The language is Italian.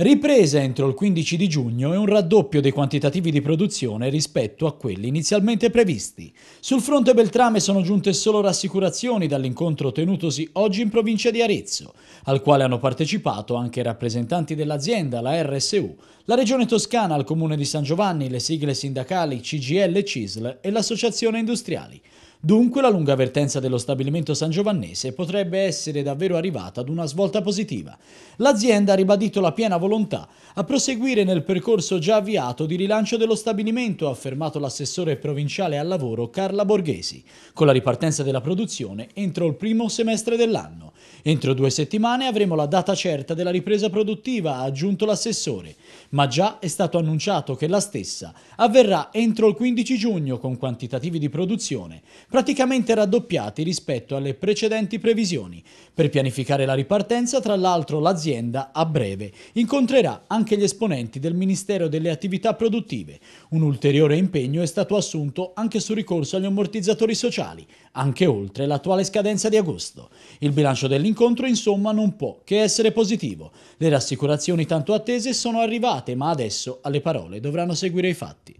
Ripresa entro il 15 di giugno e un raddoppio dei quantitativi di produzione rispetto a quelli inizialmente previsti. Sul fronte Beltrame sono giunte solo rassicurazioni dall'incontro tenutosi oggi in provincia di Arezzo, al quale hanno partecipato anche i rappresentanti dell'azienda, la RSU, la Regione Toscana, il Comune di San Giovanni, le sigle sindacali CGL e CISL e l'Associazione Industriali. Dunque la lunga avvertenza dello stabilimento san giovannese potrebbe essere davvero arrivata ad una svolta positiva. L'azienda ha ribadito la piena volontà a proseguire nel percorso già avviato di rilancio dello stabilimento, ha affermato l'assessore provinciale al lavoro Carla Borghesi, con la ripartenza della produzione entro il primo semestre dell'anno. Entro due settimane avremo la data certa della ripresa produttiva, ha aggiunto l'assessore, ma già è stato annunciato che la stessa avverrà entro il 15 giugno con quantitativi di produzione praticamente raddoppiati rispetto alle precedenti previsioni. Per pianificare la ripartenza, tra l'altro, l'azienda a breve incontrerà anche gli esponenti del Ministero delle Attività Produttive. Un ulteriore impegno è stato assunto anche sul ricorso agli ammortizzatori sociali, anche oltre l'attuale scadenza di agosto. Il bilancio dell'industria L'incontro insomma non può che essere positivo. Le rassicurazioni tanto attese sono arrivate, ma adesso alle parole dovranno seguire i fatti.